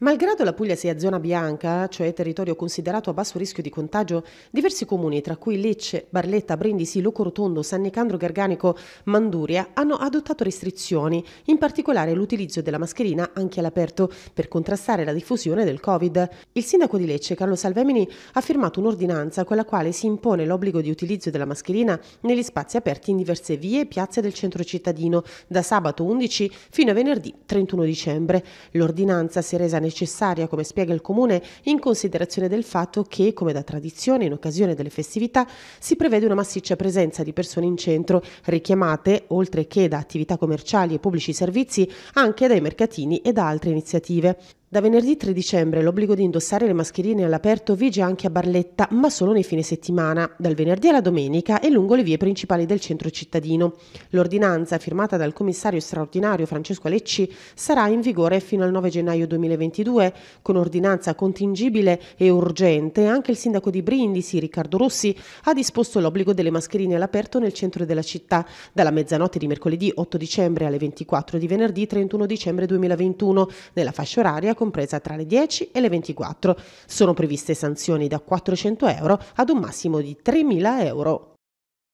Malgrado la Puglia sia zona bianca, cioè territorio considerato a basso rischio di contagio, diversi comuni, tra cui Lecce, Barletta, Brindisi, Locorotondo, San Nicandro Garganico, Manduria, hanno adottato restrizioni, in particolare l'utilizzo della mascherina anche all'aperto, per contrastare la diffusione del Covid. Il sindaco di Lecce, Carlo Salvemini, ha firmato un'ordinanza con la quale si impone l'obbligo di utilizzo della mascherina negli spazi aperti in diverse vie e piazze del centro cittadino, da sabato 11 fino a venerdì 31 dicembre. L'ordinanza si è resa necessaria, come spiega il Comune, in considerazione del fatto che, come da tradizione, in occasione delle festività si prevede una massiccia presenza di persone in centro, richiamate, oltre che da attività commerciali e pubblici servizi, anche dai mercatini e da altre iniziative. Da venerdì 3 dicembre l'obbligo di indossare le mascherine all'aperto vige anche a Barletta, ma solo nei fine settimana, dal venerdì alla domenica e lungo le vie principali del centro cittadino. L'ordinanza, firmata dal commissario straordinario Francesco Alecci, sarà in vigore fino al 9 gennaio 2022. Con ordinanza contingibile e urgente, anche il sindaco di Brindisi, Riccardo Rossi, ha disposto l'obbligo delle mascherine all'aperto nel centro della città, dalla mezzanotte di mercoledì 8 dicembre alle 24 di venerdì 31 dicembre 2021, nella fascia oraria con compresa tra le 10 e le 24. Sono previste sanzioni da 400 euro ad un massimo di 3.000 euro